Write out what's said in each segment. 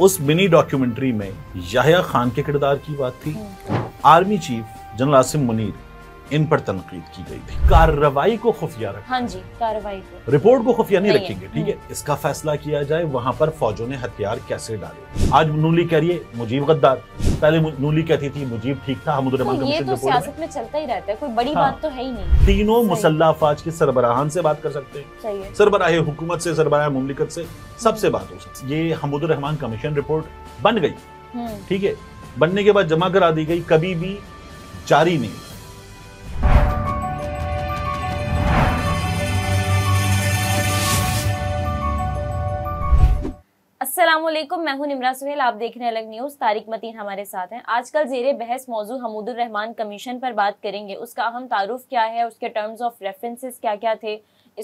उस mini documentary में याहिया खान के किरदार की बात थी हाँ। Army chief general Asim Munir इन पर तनकीद की गई थी कार्रवाई को खुफिया रखा हाँ जी कार्रवाई को रिपोर्ट को खुफिया नहीं, नहीं रखेंगे ठीक हम्म। है इसका फैसला किया जाए वहाँ पर फौजों ने हथियार कैसे डाले आज नूली कह रही है मुजीब गद्दार पहले नूली कहती थी मुजीब ठीक था हम ये तो सियासत में चलता ही रहता है कोई बड़ी हाँ। बात तो है ही नहीं तीनों मुसल्ला अफवाज के सरबराहान से बात कर सकते हैं सरबराह हुकूमत से सरबराह मुमलिकत से सबसे बात हो सकती है ये हमदुररहमान कमीशन रिपोर्ट बन गई हम्म। ठीक है बनने के बाद जमा करा दी गई कभी भी जारी नहीं असलम मैं हूं निमरा सुहेल आप देख रहे हैं अलग न्यूज़ तारिक मतीन हमारे साथ हैं आजकल जेर बहस मौजू हमूदुर रहमान कमीशन पर बात करेंगे उसका अहम तारुफ क्या है उसके टर्म्स ऑफ रेफरेंसेस क्या क्या थे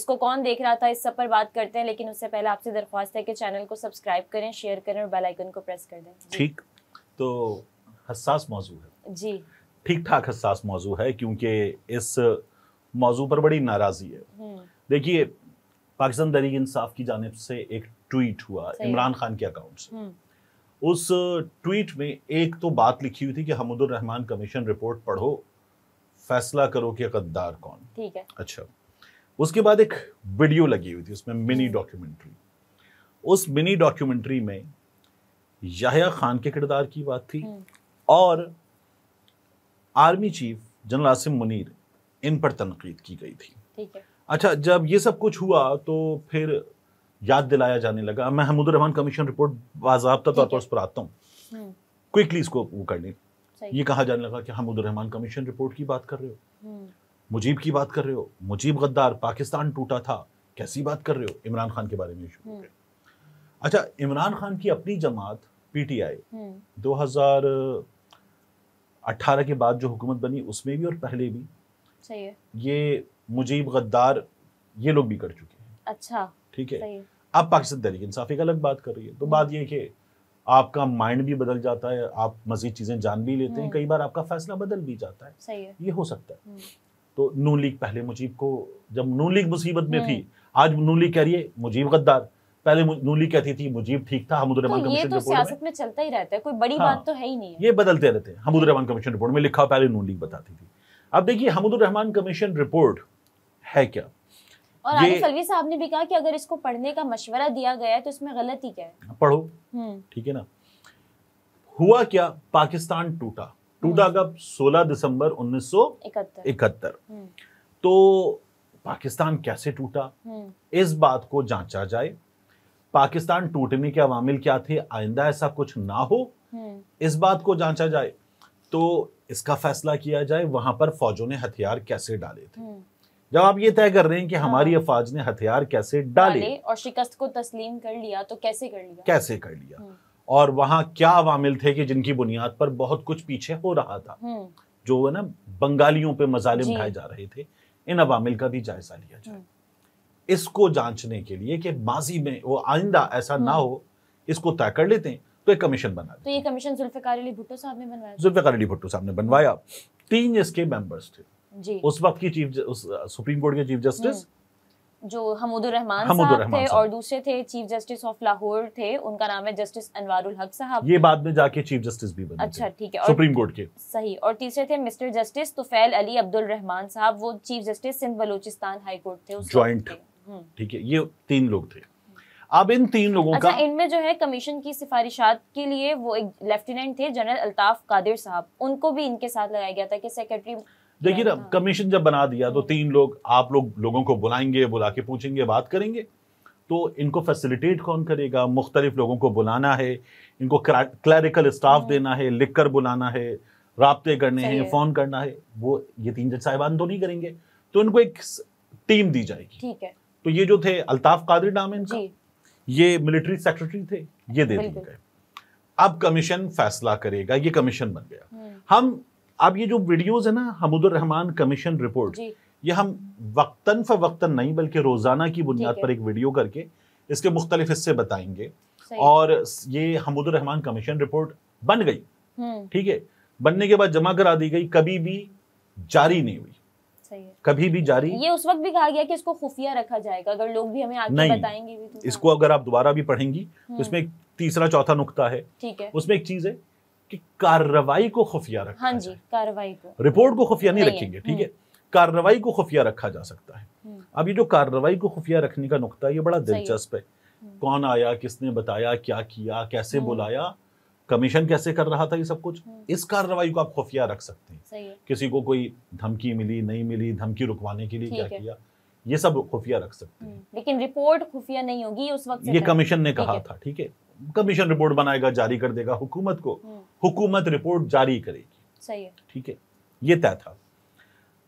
इसको कौन देख रहा था इस सब पर बात करते हैं लेकिन उससे पहले आपसे दरख्वास्त है कि चैनल को सब्सक्राइब करें शेयर करें और बेलाइकन को प्रेस कर दें ठीक तो हसास मौजू है जी ठीक ठाक हसास मौजू है क्योंकि इस मौजू पर बड़ी नाराजी है हम्म। देखिए पाकिस्तान तहरीक इंसाफ की जानब से एक ट्वीट हुआ इमरान खान के अकाउंट से हम्म। उस ट्वीट में एक तो बात लिखी हुई थी कि हमुदुर रहमान कमीशन रिपोर्ट पढ़ो फैसला करो कि गद्दार कौन ठीक है अच्छा उसके बाद एक वीडियो लगी हुई थी उसमें मिनी डॉक्यूमेंट्री उस मिनी डॉक्यूमेंट्री में याहिया खान के किरदार की बात थी हम्म। और army chief general Asim Munir इन पर तनकीद की गई थी ठीक है अच्छा जब ये सब कुछ हुआ तो फिर याद दिलाया जाने लगा मैं महमूदुररहमान कमीशन रिपोर्ट बाजाबता तौर पर उस पर आता हूँ क्विकली हम्म। इसको वो कर लें ये कहा जाने लगा कि हमदुररहमान कमीशन रिपोर्ट की बात कर रहे हो हम्म। मुजीब की बात कर रहे हो मुजीब गद्दार पाकिस्तान टूटा था कैसी बात कर रहे हो इमरान खान के बारे में इशू हम्म। अच्छा इमरान खान की अपनी जमात पीटीआई 2018 के बाद जो हुकूमत बनी उसमें भी और पहले भी सही है ये मुजीब गद्दार ये लोग भी कर चुके हैं अच्छा ठीक है आप पाकिस्तान तहरीक इंसाफी का अलग बात कर रही है तो बात यह कि आपका माइंड भी बदल जाता है आप मजीद चीज़ें जान भी लेते हैं हम्म। कई बार आपका फैसला बदल भी जाता है, ये हो सकता है हम्म। तो नू लीग पहले मुजीब को जब नू लीग मुसीबत में थी हम्म। आज नू लीग कह रही है मुजीब गद्दार पहले नूली कहती थी मुजीब ठीक था हमदुररहमान तो रहमान कमीशन तो सियासत में चलता ही रहता है कोई बड़ी हाँ, बात तो है ही नहीं ये बदलते रहते हैं रहमान कमीशन रिपोर्ट में लिखा पहले नूली बताती थी अब देखिए रहमान कमीशन रिपोर्ट है क्या और ये... आरिफ अलवी साहब ने भी कहा कि अगर इसको पढ़ने का मशवरा दिया गया तो इसमें गलती क्या है हाँ, पढ़ो हम्म। ठीक है ना हुआ क्या पाकिस्तान टूटा टूटा हम्म। कब 16 दिसंबर 1971 हम्म। तो पाकिस्तान कैसे टूटा इस बात को जांचा जाए पाकिस्तान टूटने के अवामिल क्या थे आइंदा ऐसा कुछ ना हो इस बात को जांचा जाए तो इसका फैसला किया जाए वहां पर फौजों ने हथियार कैसे डाले थे जब आप ये तय कर रहे हैं कि हमारी हाँ। अफवाज ने हथियार कैसे डाले और शिकस्त को तस्लीम कर लिया तो कैसे कर लिया कैसे कर लिया हम्म। और वहाँ क्या वामिल थे कि जिनकी बुनियाद पर बहुत कुछ पीछे हो रहा था हम्म। जो है ना बंगालियों पे मजालिम ढाए जा रहे थे इन अवामिल का भी जायजा लिया जाए हम्म। इसको जांचने के लिए कि माजी में वो आइंदा ऐसा ना हो इसको तय कर लेते हैं तो एक कमीशन बना तो ये कमीशन जुल्फिकार अली भुट्टो साहब ने बनवाया जुल्फिकार अली भुट्टो साहब ने बनवाया तीन इसके मेंबर्स थे जी उस वक्त की चीफ उस सुप्रीम कोर्ट के चीफ जस्टिस हम्म। जो हमूदुर रहमान साहब थे साथ। और दूसरे थे चीफ जस्टिस ऑफ लाहौर थे उनका नाम है जस्टिस अनवारुल हक साहब ये बाद में जाके चीफ जस्टिस भी बने अच्छा ठीक है सुप्रीम कोर्ट के सही और तीसरे थे मिस्टर जस्टिस तुफैल अली अब्दुल रहमान साहब वो chief justice Sindh Balochistan high court थे ज्वाइंट हम्म। ठीक है ये तीन लोग थे अब इन तीन लोगों अच्छा, का इनमें जो है कमीशन की सिफारिशात के लिए वो एक लेफ्टिनेंट थे जनरल अल्ताफ कादिर साहब उनको भी इनके साथ लगाया गया था कि सेक्रेटरी देखिए ना कमीशन जब बना दिया तो तीन लोग आप लोग लोगों को बुलाएंगे बुला के पूछेंगे बात करेंगे तो इनको फैसिलिटेट कौन करेगा मुख्तलिफ लोगों को बुलाना है इनको क्लरिकल हम्म। स्टाफ देना है लिख कर बुलाना है रबते करने हैं फ़ोन करना है वो ये तीन जज साहिबान तो नहीं करेंगे तो इनको एक टीम दी जाएगी ठीक है तो ये जो थे अल्ताफ कादरी नाम इनका ये मिलिट्री सेक्रेटरी थे ये दे दिए गए अब कमीशन फैसला करेगा ये कमीशन बन गया हम्म। हम अब ये जो वीडियोज है ना रहमान कमीशन रिपोर्ट ये हम वक्तन फ वक्तन नहीं बल्कि रोजाना की बुनियाद पर एक वीडियो करके इसके मुख्तलिफ हिस्से बताएंगे और ये रहमान कमीशन रिपोर्ट बन गई हम्म। ठीक है बनने के बाद जमा करा दी गई कभी भी जारी नहीं हुई कभी भी जारी ये उस वक्त भी कहा गया कि इसको खुफिया रखा जाएगा अगर लोग भी हमें आगे बताएंगे भी तो इसको अगर आप दोबारा भी पढ़ेंगी तो हम्म। इसमें एक तीसरा चौथा नुकता है ठीक है उसमें एक चीज है कि कार्रवाई को खुफिया रखा हाँ जी कार्रवाई को रिपोर्ट को खुफिया नहीं, नहीं रखेंगे ठीक है हम्म। कार्रवाई को खुफिया रखा जा सकता है हम्म। अब ये जो कार्रवाई को खुफिया रखने का नुकता है ये बड़ा दिलचस्प है हम्म। कौन आया किसने बताया क्या किया कैसे बुलाया कमीशन कैसे कर रहा था ये सब कुछ इस कार्रवाई को आप खुफिया रख सकते हैं किसी को कोई धमकी मिली नहीं मिली धमकी रुकवाने के लिए क्या किया ये सब खुफिया रख सकते हैं लेकिन रिपोर्ट खुफिया नहीं होगी उस वक्त ये कमीशन ने कहा था ठीक है कमीशन रिपोर्ट बनाएगा जारी कर देगा हुकूमत को हम्म। हुकूमत रिपोर्ट जारी करेगी सही है ठीक है ये तय था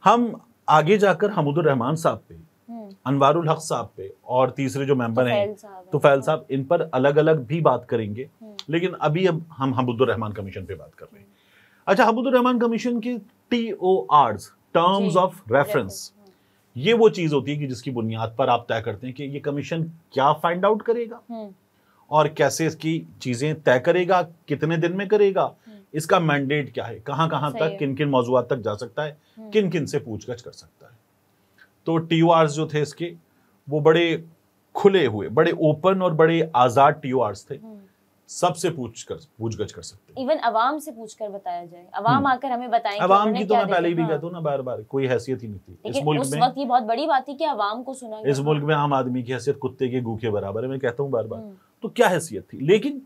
हम आगे जाकर हमुदुर रहमान साहब पे हम्म। अनवारुल हक साहब पे और तीसरे जो मेंबर हैं तो फैल साहब इन पर अलग अलग भी बात करेंगे हम्म। लेकिन अभी अब हम हमुदुर रहमान कमीशन पे बात कर रहे हैं अच्छा हमुदुर रहमान कमीशन की T O R terms of reference ये वो चीज होती है कि जिसकी बुनियाद पर आप तय करते हैं कि ये कमीशन क्या फाइंड आउट करेगा और कैसे इसकी चीज़ें तय करेगा कितने दिन में करेगा हम्म। इसका मैंडेट क्या है कहाँ कहाँ तक किन किन मौजूद तक जा सकता है हम्म। किन किन से पूछगछ कर सकता है तो टी जो थे इसके वो बड़े खुले हुए बड़े ओपन और बड़े आज़ाद टी थे हम्म। सबसे पूछ कर पूछ गछ कर सकते हैं इवन आवाम से पूछ कर बताया जाए अवाम हम्म। आकर हमें बताएं आवाम की तो मैं पहले ही भी कहता हूँ ना बार बार कोई हैसियत ही नहीं थी इस मुल्क उस में वक्त ये बहुत बड़ी बात थी कि आवाम को सुना इस मुल्क में आम आदमी की हैसियत कुत्ते के गूखे बराबर है मैं कहता हूँ बार बार हम्म। तो क्या हैसियत थी लेकिन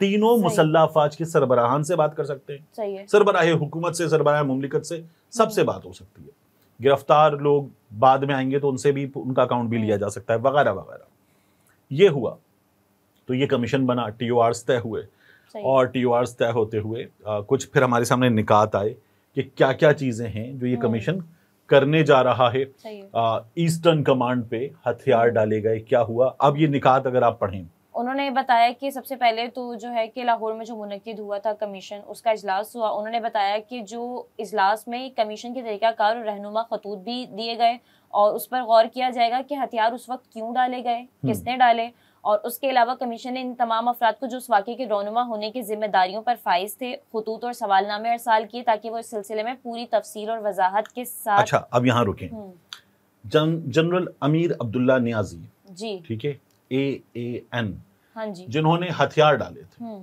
तीनों मुसल्ला अफवाज के सरबराहान से बात कर सकते हैं सरबराह हुकूमत से सरबराह मुमलिकत से सबसे हम्म। बात हो सकती है गिरफ्तार लोग बाद में आएंगे तो उनसे भी उनका अकाउंट भी लिया जा सकता है वगैरह वगैरह ये हुआ तो ये कमीशन बना टी ओ आरस तय हुए और टी ओ आरस तय होते हुए आ, कुछ फिर हमारे सामने निकात आए कि क्या क्या चीज़ें हैं जो ये हम्म। कमीशन करने जा रहा है ईस्टर्न कमांड पे हथियार हम्म। डाले गए क्या हुआ अब ये निकात अगर आप पढ़ें उन्होंने बताया कि सबसे पहले तो जो है कि लाहौर में जो मुनद हुआ था कमीशन उसका इजलास हुआ उन्होंने बताया कि जो इजलास में कमीशन के तरीक़ाकार और रहनुमा खतूत भी दिए गए और उस पर गौर किया जाएगा कि हथियार उस वक्त क्यों डाले गए हम्म। किसने डाले और उसके अलावा कमीशन ने इन तमाम अफराद को जो उस वाक़े के रोनुमा होने की जिम्मेदारियों पर फाइज थे खतूत और सवालनामे अरसाल किए ताकि वो इस सिलसिले में पूरी तफसील और वजाहत के साथ अच्छा अब यहाँ रुके हम्म। जन, जनरल अमीर अब्दुल्ला न्याजी जी ठीक है ए एन हाँ जी जिन्होंने हथियार डाले थे हम्म।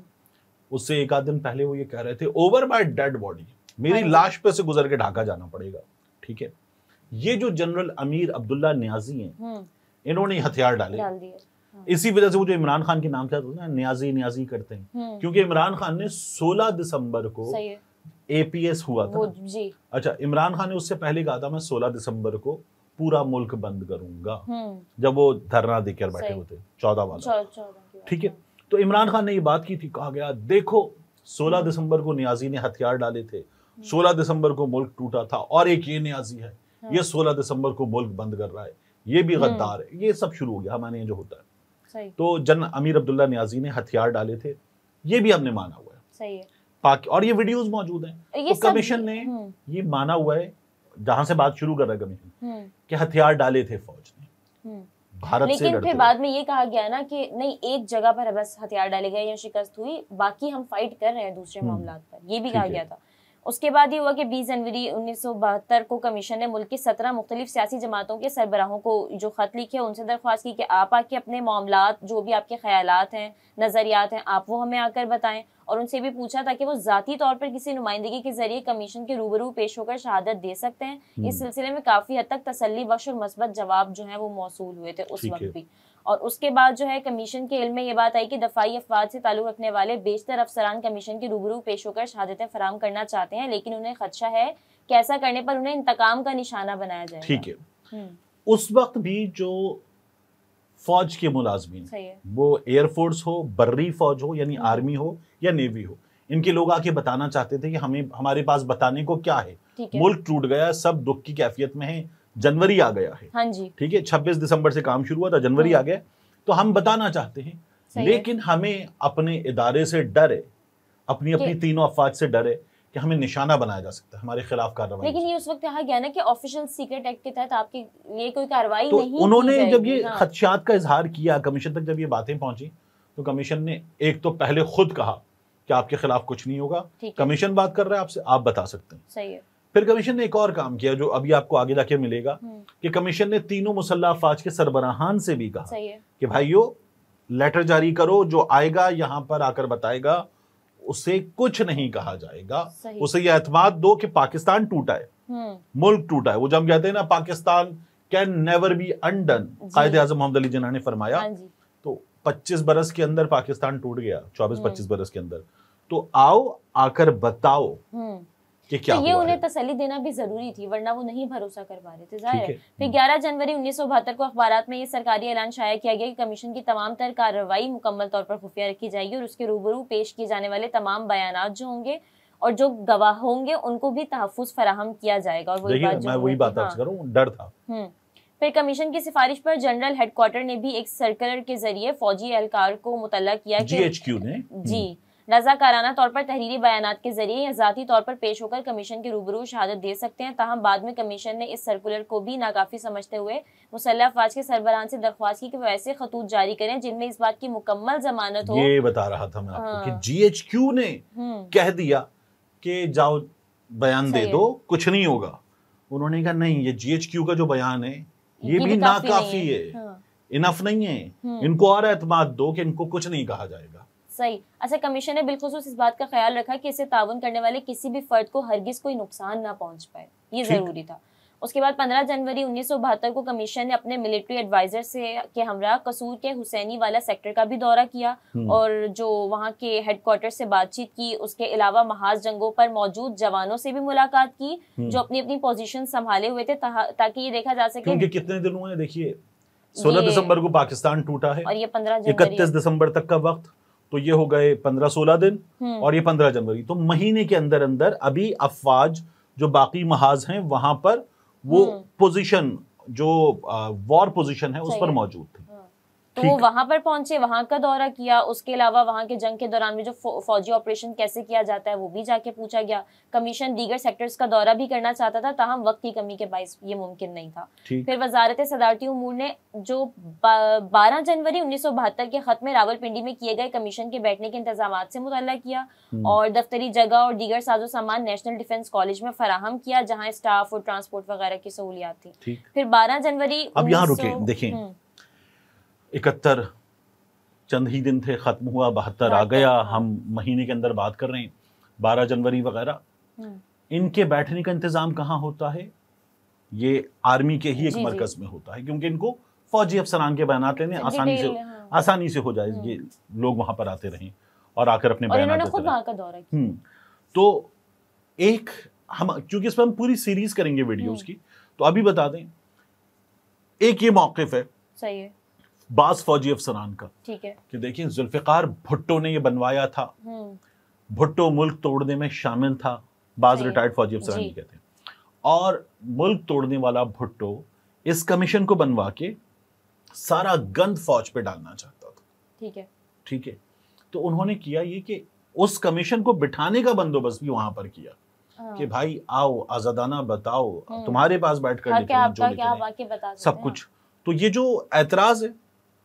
उससे एक आध दिन पहले वो ये कह रहे थे ओवर माई डेड बॉडी मेरी हाँ लाश पे से गुजर के ढाका जाना पड़ेगा ठीक है ये जो जनरल अमीर अब्दुल्ला न्याजी हैं हम्म। इन्होंने हथियार डाले डाल इसी वजह से वो जो इमरान खान के नाम से साथ ना न्याजी न्याजी करते हैं हम्म। क्योंकि इमरान खान ने 16 दिसंबर को एपीएस हुआ था जी अच्छा इमरान खान ने उससे पहले कहा था मैं 16 दिसंबर को पूरा मुल्क बंद करूंगा हम्म। जब वो धरना देकर बैठे होते चौदह वाला ठीक है तो इमरान खान ने ये बात की थी कहा गया देखो 16 हम्म। दिसंबर को न्याजी ने हथियार डाले थे 16 दिसंबर को मुल्क टूटा था और एक ये न्याजी है ये 16 हाँ। दिसंबर को मुल्क बंद कर रहा है ये भी गद्दार है ये सब शुरू हो गया हमारे यहाँ जो होता है तो जन अमीर अब्दुल्ला न्याजी ने हथियार डाले थे ये भी हमने माना हुआ है सही है और ये वीडियोस मौजूद हैं तो कमीशन ने हम्म। ये माना हुआ है जहां से बात शुरू कर रहा है कमीशन हम्म। कि हथियार डाले थे फौज ने हम्म। भारत लेकिन से फिर बाद में ये कहा गया ना कि नहीं एक जगह पर बस हथियार डाले गए या शिकस्त हुई बाकी हम फाइट कर रहे हैं दूसरे मामला पर ये भी कहा गया था उसके बाद ये हुआ कि बीस जनवरी उन्नीस को कमीशन ने मुल्क की सत्रह मुख्तलिफ सियासी जमातों के सरबराहों को जो ख़त लिखे उनसे दरख्वास्त की कि आप आके अपने मामला जो भी आपके ख्याल हैं नज़रियात हैं आप वो हमें आकर बताएं और उनसे भी पूछा ताकि वो ज़ाती तौर पर किसी नुमाइंदगी के जरिए कमीशन के रूबरू पेश होकर शहादत दे सकते हैं इस हम्म। सिलसिले में काफ़ी हद तक तसली बख्श और मस्बत जवाब जो है वो मौसू हुए थे उस वक्त भी और उसके बाद जो है कमीशन के इल में ये बात आई कि दफाई अफवाद से ताल्लुक़ रखने वाले बेशतर अफसरान कमीशन के रूबरू पेश होकर शहादतें फराम करना चाहते हैं लेकिन उन्हें खदशा है कि ऐसा करने पर उन्हें इंतकाम का निशाना बनाया जाए ठीक है हम्म। उस वक्त भी जो फौज के मुलाजमीन वो एयरफोर्स हो बर्री फौज हो यानी आर्मी हम्म। हो या नेवी हो इनके लोग आके बताना चाहते थे कि हमें हमारे पास बताने को क्या है, है मुल्क टूट गया सब दुख की कैफियत में है जनवरी आ गया है हाँ जी ठीक है छब्बीस दिसंबर से काम शुरू हुआ था जनवरी हाँ। आ गया तो हम बताना चाहते हैं लेकिन है। हमें अपने इदारे से डर है अपनी अपनी तीनों अफवाज से डर है कि हमें निशाना बनाया जा सकता है हमारे खिलाफ कार्रवाई लेकिन ये उस वक्त कहा गया ना कि ऑफिशियल सीक्रेट एक्ट के तहत आपके लिए कोई कार्रवाई तो नहीं उन्होंने जब ये हाँ। खदशात का इजहार किया कमीशन तक जब ये बातें पहुंची तो कमीशन ने एक तो पहले खुद कहा कि आपके खिलाफ कुछ नहीं होगा कमीशन बात कर रहा है आपसे आप बता सकते हैं सही है फिर कमीशन ने एक और काम किया जो अभी आपको आगे जाके मिलेगा हम्म। कि कमीशन ने तीनों मुसल्ला अफवाज के सरबराहान से भी कहा कि भाइयों लेटर जारी करो जो आएगा यहां पर आकर बताएगा उसे कुछ नहीं कहा जाएगा उसे यह एतमाद दो कि पाकिस्तान टूटा है हम्म। मुल्क टूटा है वो जब कहते हैं ना Pakistan can never be undone Quaid Azam Mohammad Ali Jinnah ने फरमाया हाँ तो 25 बरस के अंदर पाकिस्तान टूट गया 24-25 हम्म। बरस के अंदर तो आओ आकर बताओ कि क्या तो ये उन्हें तसली देना भी जरूरी थी वरना वो नहीं भरोसा कर पा रहे थे जाहिर फिर 11 जनवरी उन्नीस को अखबार में ये सरकारी ऐलान शाया किया गया कि कमीशन की तमाम तर कार्रवाई मुकम्मल तौर पर खुफिया रखी जाएगी और उसके रूबरू पेश किए जाने वाले तमाम बयान जो होंगे और जो गवाह होंगे उनको भी तहफुज फराहम किया जाएगा और वही बात हाँ। करूँ डर था हम्म। फिर कमीशन की सिफारिश पर जनरल हेडक्वार्टर ने भी एक सर्कुलर के जरिए फौजी एहलकार को मुतला किया जी ने जी हम्म। रजाकाराना तौर पर तहरीरी बयान के जरिए या जतीी तौर पर पेश होकर कमीशन के रूबरू शहादत दे सकते हैं तहम बाद में कमीशन ने इस सर्कुलर को भी नाकाफी समझते हुए मुसल्ह अफवाज के सरबराहान से दरख्वास्त की कि वह ऐसे खतूत जारी करें जिनमें इस बात की मुकम्मल जमानत हो ये बता रहा था मैं आपको हाँ। कि जीएचक्यू ने हम्म। कह दिया कि जाओ बयान दे दो कुछ नहीं होगा उन्होंने कहा नहीं ये जीएचक्यू का जो बयान है ये भी नाकाफी है हाँ। इनफ नहीं है हम्म। इनको और एतम दो कि इनको कुछ नहीं कहा जाएगा सही अच्छा कमीशन ने बिलखसूस इस बात का ख्याल रखा कि इसे ताउन करने वाले किसी भी फर्द को हरगिज कोई नुकसान ना पहुंच पाए ये ज़रूरी था उसके बाद 15 जनवरी उन्नीस को कमीशन ने अपने मिलिट्री एडवाइजर से के हमरा कसूर के हुसैनी वाला सेक्टर का भी दौरा किया हम्म। और जो वहाँ के हेडक्वार्टर से बातचीत की उसके अलावा महाज जंगों पर मौजूद जवानों से भी मुलाकात की हम्म। जो अपनी अपनी पोजीशन संभाले हुए थे ताकि ये देखा जा सके कितने दिनों में देखिए सोलह दिसंबर को पाकिस्तान टूटा है और ये पंद्रह इकतीस दिसंबर तक का वक्त तो ये हो गए पंद्रह सोलह दिन हम्म। और ये पंद्रह जनवरी तो महीने के अंदर अंदर अभी अफवाज जो बाकी महाज हैं वहां पर वो पोजीशन हम्म। जो वॉर पोजीशन है उस पर मौजूद थे तो वो वहां पर पहुंचे वहां का दौरा किया उसके अलावा वहां के जंग के दौरान में जो फौजी ऑपरेशन कैसे किया जाता है वो भी जाके पूछा गया कमीशन दीगर सेक्टर्स का दौरा भी करना चाहता था तहम वक्त की कमी के बायस ये मुमकिन नहीं था फिर वजारत सदारती उमूर ने जो बारह जनवरी उन्नीस के खत में रावलपिंडी में किए गए कमीशन के बैठने के इंतजाम से मुतल किया हम्म। और दफ्तरी जगह और दीगर साजो सामान नेशनल डिफेंस कॉलेज में फराहम किया जहाँ स्टाफ और ट्रांसपोर्ट वगैरह की सहूलियात थी फिर बारह जनवरी अब यहाँ रुके देखें हम्म। इकहत्तर चंद ही दिन थे ख़त्म हुआ बहत्तर आ गया हम महीने के अंदर बात कर रहे हैं बारह जनवरी वगैरह हम्म। इनके बैठने का इंतज़ाम कहाँ होता है ये आर्मी के ही एक मरकज में होता है क्योंकि इनको फौजी अफसरान के बयान लेने आसानी से हाँ। आसानी से हो जाए हम्म। ये लोग वहाँ पर आते रहें और आकर अपने बयान हम्म। तो एक हम क्योंकि इस पर हम पूरी सीरीज करेंगे वीडियोस की तो अभी बता दें एक ये मौकफ है सही है बास फौजी अफसरान का ठीक है कि देखिए जुल्फिकार भुट्टो ने ये बनवाया था हम्म। भुट्टो मुल्क तोड़ने में शामिल था बाज रिटायर्ड फौजी अफसरान जी कहते हैं और मुल्क तोड़ने वाला भुट्टो इस कमीशन को बनवा के सारा गंद फौज पे डालना चाहता था ठीक है ठीक है तो उन्होंने किया ये कि उस कमीशन को बिठाने का बंदोबस्त भी वहां पर किया हाँ। कि भाई आओ आजादाना बताओ हम्म। तुम्हारे पास बैठ हाँ, कर सब कुछ तो ये जो एतराज है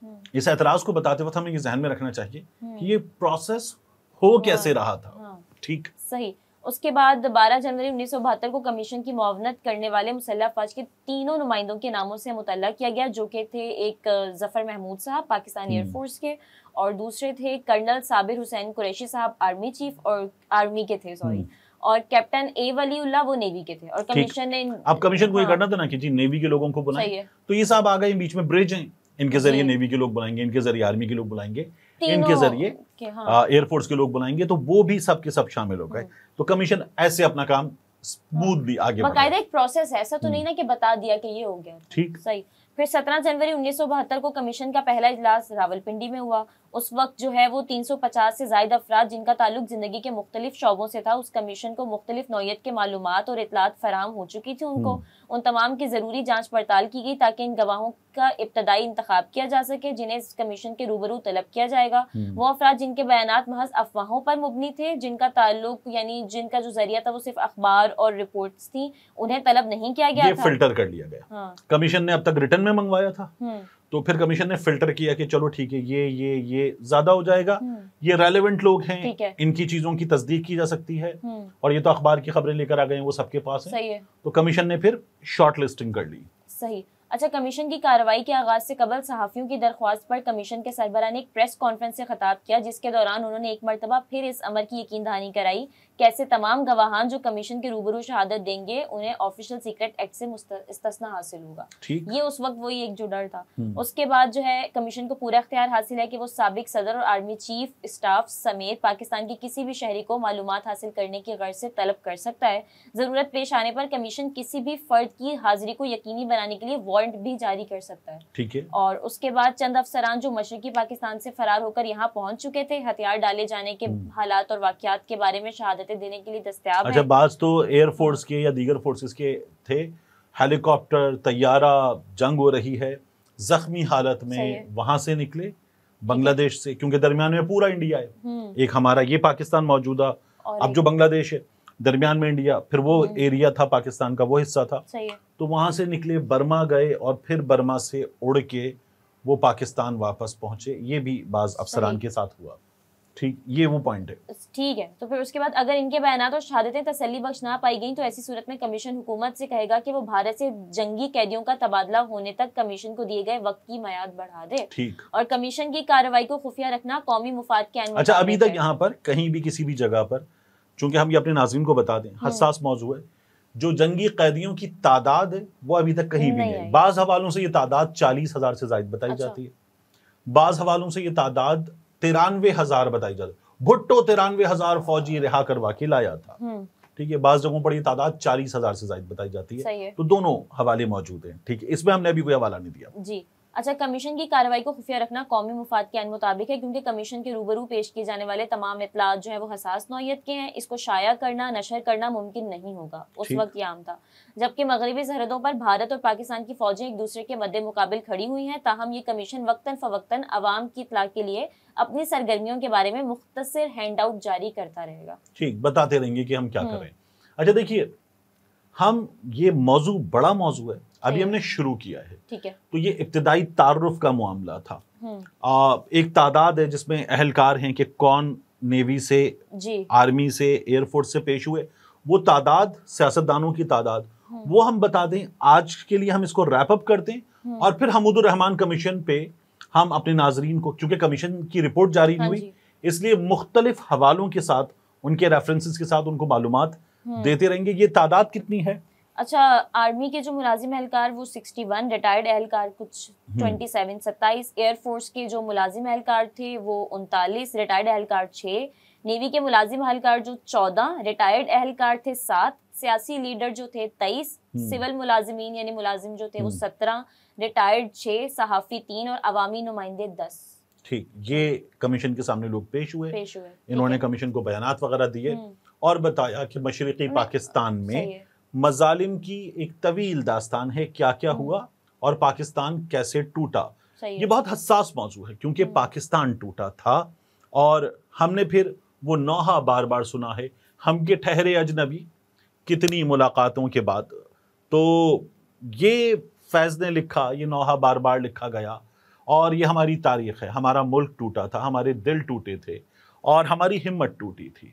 इस हम्म। एतराज को बताते वक्त हमें ये जहन में रखना चाहिए हम्म। कि ये प्रोसेस हो हाँ। कैसे रहा था हाँ। ठीक सही उसके बाद 12 जनवरी उन्नीस को कमीशन की मुआवनत करने वाले मुसल्ह फौज के तीनों नुमाइंदों के नामों से मुतल किया गया जो के थे एक जफर महमूद साहब पाकिस्तान हम्म। एयरफोर्स के और दूसरे थे कर्नल साबिर हुसैन कुरैशी साहब आर्मी चीफ और आर्मी के थे सॉरी और कैप्टन ए वलीउल्ला वो नेवी के थे और कमीशन ने अब कमीशन को ये हाँ। करना था तो ना कि जी नेवी के लोगों को बुलाए तो ये साहब आ गए बीच में ब्रिज हैं इनके जरिए नेवी के लोग बुलाएंगे इनके जरिए आर्मी के लोग बुलाएंगे इनके जरिए एयरफोर्स हाँ। के लोग बुलाएंगे तो वो भी सबके सब शामिल हो गए हम्म। तो कमीशन ऐसे अपना काम स्मूथली आगे बकायदा एक प्रोसेस है ऐसा तो हम्म। नहीं ना कि बता दिया कि ये हो गया ठीक सही फिर 17 जनवरी उन्नीस को कमीशन का पहला इजलास रावलपिंडी में हुआ उस वक्त जो है वो 350 से ज्यादा अफराद जिनका ताल्लुक ज़िंदगी के मुख्तलिफ शोबों से था उस कमीशन को मुख्तलिफ नौीयत के मालूम और इतलात फराम हो चुकी थी उनको हम्म। उन तमाम की ज़रूरी जाँच पड़ताल की गई ताकि इन गवाहों का इब्तदाई इंतखब किया जा सके जिन्हें इस कमीशन के रूबरू तलब किया जाएगा हम्म। वो अफराद जिनके बयान महज अफवाहों पर मुबनी थे जिनका ताल्लुक यानी जिनका जो जरिया था वो सिर्फ अखबार और रिपोर्ट थी उन्हें तलब नहीं किया गया फिल्टर कर लिया गया हाँ। कमीशन ने अब तक रिटर्न ने मंगवाया था हम्म। तो फिर कमीशन ने फिल्टर किया कि चलो ठीक है ये ये ये ज्यादा हो जाएगा हम्म। ये रेलेवेंट लोग हैं है। इनकी चीजों की तस्दीक की जा सकती है हम्म। और ये तो अखबार की खबरें लेकर आ गए वो सबके पास है।, है तो कमीशन ने फिर शॉर्ट लिस्टिंग कर ली सही अच्छा कमीशन की कार्रवाई के आगाज से कबल सहाफियों की दरख्वास्त पर कमीशन के सरबरा ने एक प्रेस कॉन्फ्रेंस से खताब किया जिसके दौरान उन्होंने एक मरतबा फिर इस अमर की यकीन दहानी कराई कैसे तमाम गवाहान जो कमीशन के रूबरू शहादत देंगे उन्हें ऑफिशियल सीक्रेट एक्ट से इस्तना हासिल होगा ये उस वक्त वही एक जो डर था हम्म। उसके बाद जो है कमीशन को पूरा अख्तियार हासिल है कि वो सबक सदर और आर्मी चीफ स्टाफ समेत पाकिस्तान के किसी भी शहरी को मालूम हासिल करने की गर्ज से तलब कर सकता है ज़रूरत पेश आने पर कमीशन किसी भी फर्द की हाजिरी को यकीनी बनाने के लिए वारंट भी जारी कर सकता है ठीक है और उसके बाद चंद अफसरान जो मशरकी पाकिस्तान से फरार होकर यहाँ पहुंच चुके थे हथियार डाले जाने के हम्म। हालात और वाकत के बारे में शहादत रियायतें देने के लिए दस्तियाब अच्छा बाज तो एयरफोर्स के या दीगर फोर्सेस के थे हेलीकॉप्टर तैयारा जंग हो रही है जख्मी हालत में वहां से निकले बांग्लादेश से क्योंकि दरमियान में पूरा इंडिया है हम्म। एक हमारा ये पाकिस्तान मौजूदा अब जो बांग्लादेश है दरमियान में इंडिया फिर वो एरिया हम्म। था पाकिस्तान का वो हिस्सा था तो वहां से निकले बर्मा गए और फिर बर्मा से उड़ के वो पाकिस्तान वापस पहुंचे ये भी बाज अफसरान के साथ हुआ ठीक ये वो पॉइंट है ठीक है तो फिर उसके बाद अगर इनके बयान और शहादतें तसली बख्श ना पाई गई तो ऐसी सूरत में कमीशन हुकूमत से कहेगा कि वो भारत से जंगी कैदियों का तबादला होने तक कमीशन को दिए गए वक्त की मैद बढ़ा दे ठीक और कमीशन की कार्रवाई को खुफिया रखना कौमी मुफाद के अच्छा अभी तक यहाँ पर कहीं भी किसी भी जगह पर चूंकि हम ये अपने नाजरन को बता दें हम्म। हसास मौजू है जो जंगी कैदियों की तादाद है वो अभी तक कहीं भी नहीं बाज हवालों से ये तादाद चालीस हजार से जायद बताई अच्छा। जाती है बाज हवालों से ये तादाद तिरानवे हजार बताई जाती भुट्टो तिरानवे हजार फौजी रिहा करवा के लाया था हम्म। ठीक है बाज जगहों पर यह तादाद चालीस हजार से ज्यादा बताई जाती है तो दोनों हवाले मौजूद हैं ठीक है इसमें हमने अभी कोई हवाला नहीं दिया जी अच्छा कमीशन की कार्रवाई को खुफिया रखना कौमी मुफाद के अन मुताबिक है क्योंकि कमीशन के रूबरू पेश किए जाने वाले तमाम इतला जो है वो हसास नौीयत के हैं इसको शाया करना नशर करना मुमकिन नहीं होगा उस वक्त ये आम था जबकि मगरबी सरहदों पर भारत और पाकिस्तान की फौजें एक दूसरे के मद्दे मुकाबल खड़ी हुई हैं ताहम ये कमीशन वक्ता फवक्ता अवाम की इतला के लिए अपनी सरगर्मियों के बारे में मुख्तर हैंड आउट जारी करता रहेगा ठीक बताते रहेंगे कि हम क्या हम्म। करें अच्छा देखिए हम ये मौजू बड़ा मौजू है अभी हम्म। हमने शुरू किया है ठीक है तो ये इब्तदाई तारफ का मामला था हम्म। आ, एक तादाद है जिसमें अहलकार हैं कि कौन नेवी से जी। आर्मी से एयरफोर्स से पेश हुए वो तादाद सियासतदानों की तादाद वो हम बता दें आज के लिए हम इसको रैपअप करते हैं और फिर हमूद कमीशन पे हम अपने नाजरीन को क्योंकि कमीशन की रिपोर्ट जारी हाँ हुई इसलिए मुख्तलिफ हवालों के साथ उनके रेफरेंसेस के साथ उनको मालूम हम्म। देते रहेंगे ये तादाद कितनी है अच्छा आर्मी के जो मुलाजिम एहलकार वो 61 रिटायर्ड एहलकार कुछ 27 27 एयरफोर्स के जो मुलाजिम एहलकार थे वो उनतालीस रिटायर्ड एहलकार छः नेवी के मुलाजिम एहलकार जो 14 रिटायर्ड एहलकार थे सात सियासी लीडर जो थे तेईस हम्म। सिविल मुलाजमीन यानी मुलाजिम जो थे वो हम्म। सत्रह रिटायर्ड छः सहाफ़ी तीन और अवामी नुमाइंदे दस ठीक ये कमीशन के सामने लोग पेश हुए पेश हुए इन्होंने कमीशन को बयान वगैरह दिए हम्म। और बताया कि मशरक़ी पाकिस्तान में मजालिम की एक तवील दास्तान है क्या क्या हुआ और पाकिस्तान कैसे टूटा ये बहुत हसास मौजू है क्योंकि पाकिस्तान टूटा था और हमने फिर वो नौहा बार बार सुना है हम के ठहरे अजनबी कितनी मुलाकातों के बाद तो ये फैज़ ने लिखा ये नौहा बार बार लिखा गया और ये हमारी तारीख़ है हमारा मुल्क टूटा था हमारे दिल टूटे थे और हमारी हिम्मत टूटी थी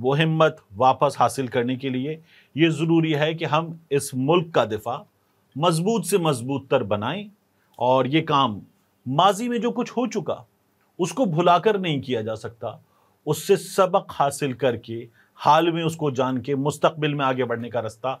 वो हिम्मत वापस हासिल करने के लिए ये ज़रूरी है कि हम इस मुल्क का दिफा मजबूत से मजबूत तर बनाएं और ये काम माजी में जो कुछ हो चुका उसको भुलाकर नहीं किया जा सकता उससे सबक हासिल करके हाल में उसको जान के मुस्तबिल में आगे बढ़ने का रास्ता